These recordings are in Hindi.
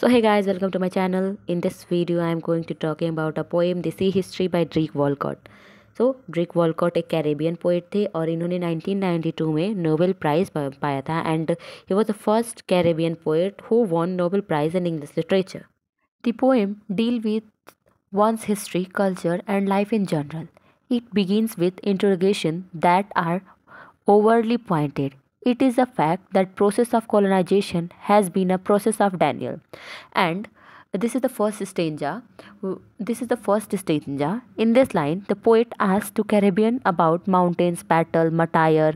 so hey guys welcome to my channel in this video i am going to talking about a poem the sea history by drake walcott so drake walcott a caribbean poet the aur inhone 1992 mein nobel prize paya tha and he was the first caribbean poet who won nobel prize in english literature the poem deal with one's history culture and life in general it begins with interrogation that are overly pointed it is a fact that process of colonization has been a process of daniel and this is the first stanza this is the first stanza in this line the poet asks to caribbean about mountains battle martyr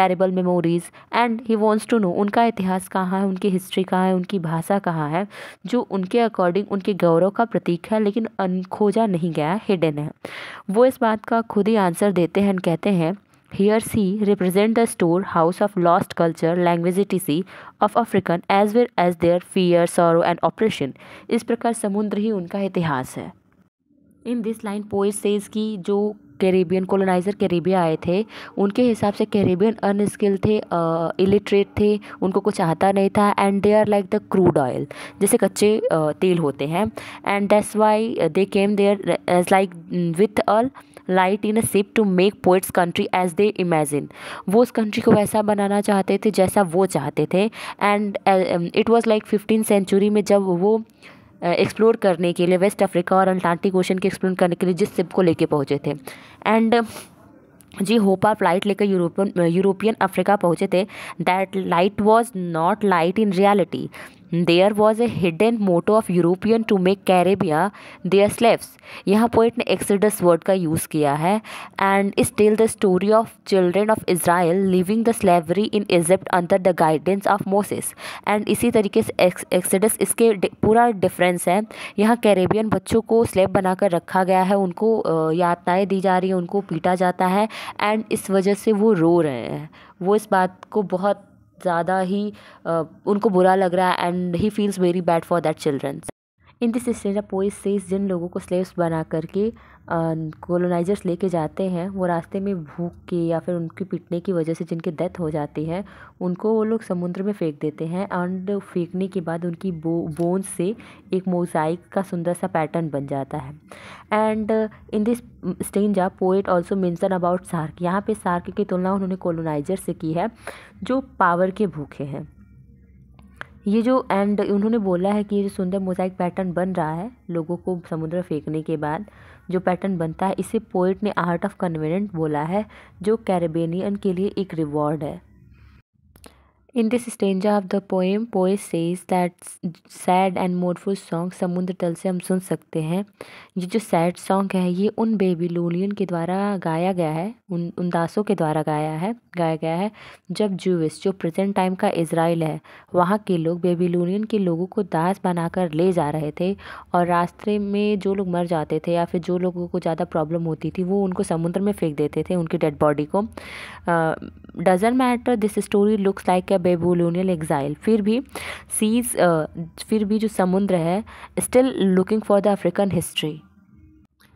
terrible memories and he wants to know उनका इतिहास कहाँ है उनकी हिस्ट्री कहाँ है उनकी भाषा कहाँ है जो उनके अकॉर्डिंग उनके गौरव का प्रतीक है लेकिन खोजा नहीं गया हिडन है वो इस बात का खुद ही आंसर देते हैं kehte hain Here C represent the storehouse of lost culture, लैंग्वेजिटी of African as well as their fear, sorrow and oppression. इस प्रकार समुद्र ही उनका इतिहास है in this line poet says कि जो कैरेबियन कॉलोनाइज़र कैरेबिया आए थे उनके हिसाब से कैरेबियन अनस्किल थे इलिटरेट थे उनको कुछ आता नहीं था and they are like the crude oil जैसे कच्चे तेल होते हैं and that's why they came there as like with all light in a ship to make poet's country as they imagine वो उस कंट्री को वैसा बनाना चाहते थे जैसा वो चाहते थे and it was like fifteen century में जब वो एक्सप्लोर करने के लिए वेस्ट अफ्रीका और अंटार्टिक ओशन के एक्सप्लोर करने के लिए जिस शिप को लेके पहुँचे थे एंड जी होपा फ्लाइट लेकर यूरोपियन यूरोपियन अफ्रीका पहुँचे थे that light was not light in reality there was a hidden motto of European to make Caribbean their slaves यहाँ पोइट ने एक्सडस वर्ड का यूज़ किया है and is tell the story of children of Israel living the slavery in Egypt under the guidance of Moses and इसी तरीके से एक्सडस इसके पूरा डिफरेंस है यहाँ कैरेबियन बच्चों को स्लेब बनाकर रखा गया है उनको यातनाएँ दी जा रही हैं उनको पीटा जाता है एंड इस वजह से वो रो रहे हैं वो इस बात को बहुत ज़्यादा ही उनको बुरा लग रहा है and he feels very bad for that childrens in this stage of poems से जिन लोगों को स्लेव्स बना करके कॉलोनाइजर्स लेके जाते हैं वो रास्ते में भूख के या फिर उनके पिटने की वजह से जिनकी डेथ हो जाती है उनको वो लोग समुद्र में फेंक देते हैं एंड फेंकने के बाद उनकी बो बोन्स से एक मोजाइक का सुंदर सा पैटर्न बन जाता है and in this stanza poet also mention about shark यहाँ पे सार्क की तुलना उन्होंने कॉलोनाइजर से की है जो पावर के भूखे हैं ये जो एंड उन्होंने बोला है कि ये जो सुंदर मोजाइक पैटर्न बन रहा है लोगों को समुद्र फेंकने के बाद जो पैटर्न बनता है इसे पोइट ने आर्ट ऑफ कन्वेनेंट बोला है जो कैरेबेनियन के लिए एक रिवॉर्ड है In this stanza of the poem, poet says that sad and mournful song समुद्र तल से हम सुन सकते हैं ये जो सैड सॉन्ग है ये उन बेबी लोलियन के द्वारा गाया गया है उन उन दासों के द्वारा गाया है गाया गया है जब जूविस जो प्रेजेंट टाइम का इसराइल है वहाँ के लोग बेबीलोनियन के लोगों को दास बनाकर ले जा रहे थे और रास्ते में जो लोग मर जाते थे या फिर जो लोगों को ज़्यादा प्रॉब्लम होती थी वो उनको समुद्र में फेंक देते थे उनकी डेड बॉडी को doesn't matter this story looks like a Babylonian exile फिर भी सीज फिर भी जो समुद्र है still looking for the African history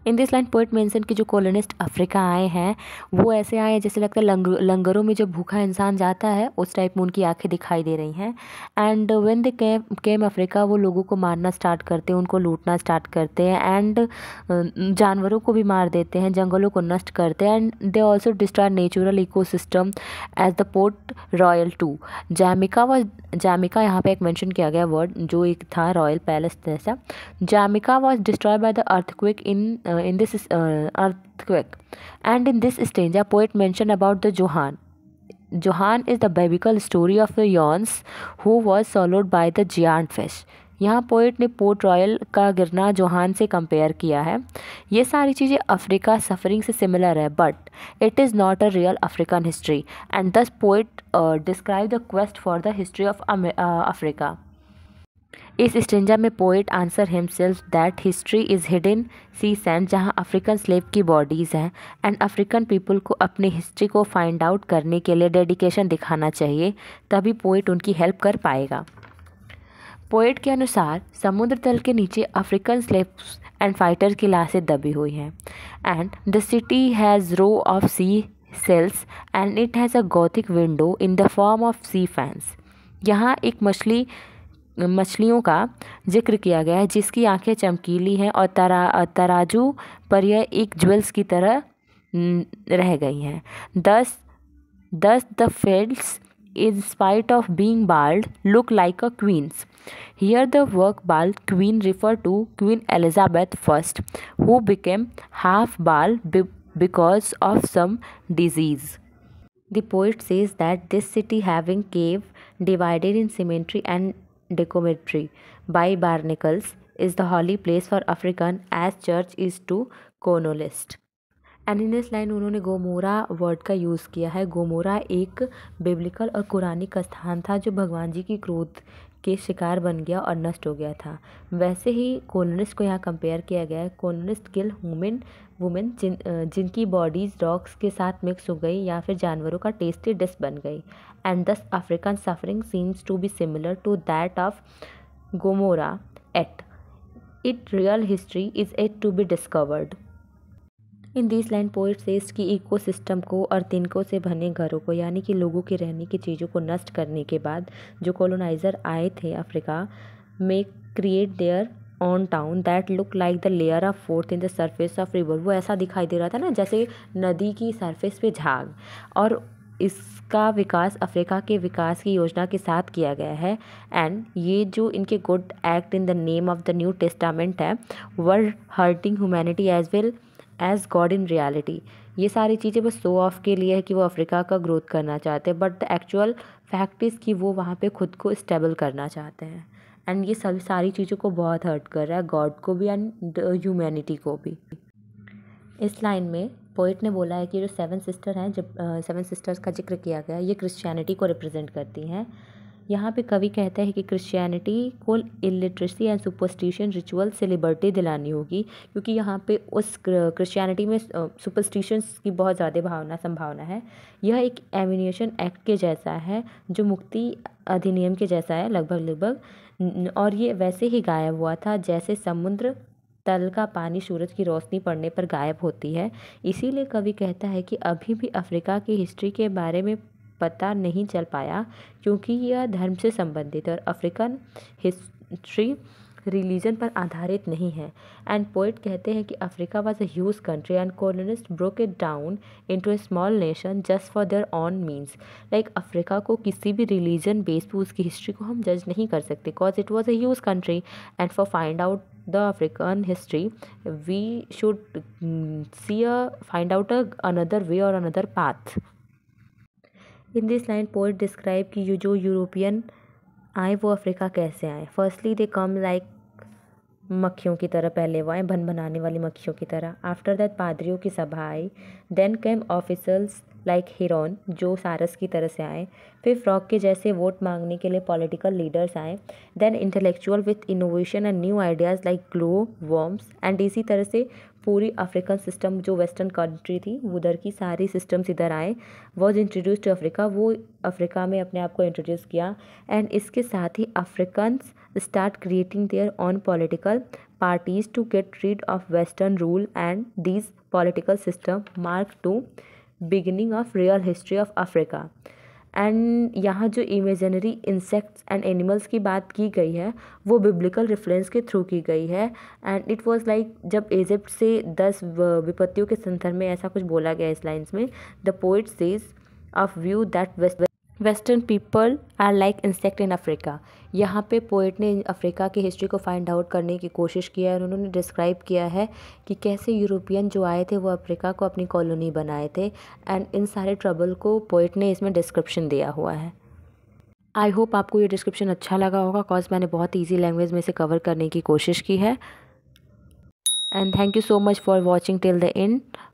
in this line poet mention कि जो कॉलोनिस्ट अफ्रीका आए हैं वो ऐसे आए हैं जैसे लगता है लंग, लंगरों में जो भूखा इंसान जाता है उस टाइप में उनकी आँखें दिखाई दे रही हैं and when they came came Africa वो लोगों को मारना स्टार्ट करते हैं उनको लूटना स्टार्ट करते हैं एंड जानवरों को भी मार देते हैं जंगलों को नष्ट करते हैं and they also destroy natural ecosystem as the Port Royal to Jamaica व जैमिका यहाँ पे एक मेंशन किया गया वर्ड जो एक था रॉयल पैलेस जैसा Jamaica was destroy by the earthquake in uh, in this uh, earthquake. And in this stanza, poet mention about the Johan. Johan is the biblical story of the yons who was swallowed by the giant fish. यहाँ पोइट ने पोर्ट रॉयल का गिरना जोहान से कंपेयर किया है ये सारी चीज़ें अफ्रीका सफरिंग से सिमिलर है but it is not a real African history and this poet describe the quest for the history of Africa इस स्टेंजा में poet answer himself that history is hidden sea sand जहां अफ्रीकन स्लेव की बॉडीज़ हैं एंड अफ्रीकन पीपल को अपनी हिस्ट्री को फाइंड आउट करने के लिए डेडिकेशन दिखाना चाहिए तभी पोइट उनकी हेल्प कर पाएगा पोइट के अनुसार समुद्र तल के नीचे अफ्रीकन स्लेव्स एंड फाइटर की लाशें दबी हुई हैं and the city has row of sea shells and it has a gothic window in the form of sea fans यहाँ एक मछली मछलियों का जिक्र किया गया है जिसकी आंखें चमकीली हैं और तरा तराजू पर यह एक ज्वेल्स की तरह रह गई हैं this this the fields in spite of being bald look like a queens here the word bald queen refer to Queen Elizabeth first who became half bald because of some disease the poet sees that this city having cave divided in cemetery and Decometry by Barnacles is the holy place for African as church is to colonialist. And in इस लाइन उन्होंने गोमोरा वर्ड का यूज़ किया है गोमोरा एक बिब्लिकल और कुरानिक स्थान था जो भगवान जी की क्रोध के शिकार बन गया और नष्ट हो गया था वैसे ही कोलोनिस्ट को यहाँ कंपेयर किया गया है कोलोनिस्ट किल हुमेन वुमेन जिन जिनकी बॉडीज़ रॉक्स के साथ मिक्स हो गई या फिर जानवरों का टेस्टी डिश बन गई and this African suffering seems to be similar to that of Gomorrah at it real history is at to be discovered in this land poet से इको इकोसिस्टम को और तिनकों से बने घरों को यानी कि लोगों के रहने की चीज़ों को नष्ट करने के बाद जो कॉलोनाइज़र आए थे अफ्रीका में create their own town that look like the layer of froth in the surface of river वो ऐसा दिखाई दे रहा था ना जैसे नदी की सरफेस पे झाग और इसका विकास अफ्रीका के विकास की योजना के साथ किया गया है एंड ये जो इनके good act in the name of the New Testament है world hurting humanity as well as God in reality ये सारी चीज़ें बस शो ऑफ के लिए है कि वो अफ्रीका का ग्रोथ करना चाहते हैं but the actual fact is कि वो वहाँ पे खुद को स्टेबल करना चाहते हैं एंड ये सब सारी चीज़ों को बहुत हर्ट कर रहा है गॉड को भी एंड ह्यूमैनिटी को भी इस लाइन में पोइट ने बोला है कि जो सेवन सिस्टर हैं जब सेवन सिस्टर्स का जिक्र किया गया ये क्रिश्चियनिटी को रिप्रेजेंट करती हैं यहाँ पे कवि कहता है कि क्रिश्चियनिटी को इलिटरेसी एंड सुपरस्टिशन रिचुअल से लिबर्टी दिलानी होगी क्योंकि यहाँ पे उस क्रिश्चियनिटी में सुपरस्टिशन की बहुत ज़्यादा भावना संभावना है यह एक एमिनेशन एक्ट के जैसा है जो मुक्ति अधिनियम के जैसा है लगभग लगभग और ये वैसे ही गायब हुआ था जैसे समुद्र तल का पानी सूरज की रोशनी पड़ने पर गायब होती है इसीलिए कवि कहता है कि अभी भी अफ्रीका की हिस्ट्री के बारे में पता नहीं चल पाया क्योंकि यह धर्म से संबंधित और अफ्रीकन हिस्ट्री रिलीजन पर आधारित नहीं है एंड पोइट कहते हैं कि Africa was a huge country and colonist broke it down into a small nation just for their own means like Africa को किसी भी रिलीजन बेस पर उसकी हिस्ट्री को हम जज नहीं कर सकते because it was a huge country and for find out the African history we should see a find out a another way और another path in this line poet describe कि जो यूरोपियन आए वो अफ्रीका कैसे आए फर्स्टली दे कम लाइक मक्खियों की तरह पहले वो आए भन बनाने वाली मक्खियों की तरह आफ्टर दैट पादरियों की सभा आई then came officers like heron जो सारस की तरह से आए फिर फ्रॉक के जैसे वोट मांगने के लिए पॉलिटिकल लीडर्स आए then intellectual with innovation and new ideas like glow worms and इसी तरह से पूरी अफ्रीकन सिस्टम जो वेस्टर्न कंट्री थी उधर की सारी सिस्टम्स इधर आए वॉज इंट्रोड्यूस टू अफ्रीका वो अफ्रीका में अपने आप को इंट्रोड्यूस किया एंड इसके साथ ही African start creating their own political parties to get rid of western rule and these political system mark to beginning of real history of Africa and यहाँ जो इमेजनरी इंसेक्ट्स एंड एनिमल्स की बात की गई है वो बिब्लिकल रेफरेंस के थ्रू की गई है एंड इट वाज लाइक जब इजिप्ट से दस विपत्तियों के संदर्भ में ऐसा कुछ बोला गया इस लाइन्स में the poet sees of view that west western people are like insect in Africa यहाँ पे पोइट ने अफ्रीका की हिस्ट्री को फाइंड आउट करने की कोशिश किया है उन्होंने डिस्क्राइब किया है कि कैसे यूरोपियन जो आए थे वो अफ्रीका को अपनी कॉलोनी बनाए थे एंड इन सारे ट्रबल को पोइट ने इसमें डिस्क्रिप्शन दिया हुआ है आई होप आपको ये डिस्क्रिप्शन अच्छा लगा होगा कॉज मैंने बहुत ईजी लैंग्वेज में इसे कवर करने की कोशिश की है and thank you so much for watching till the and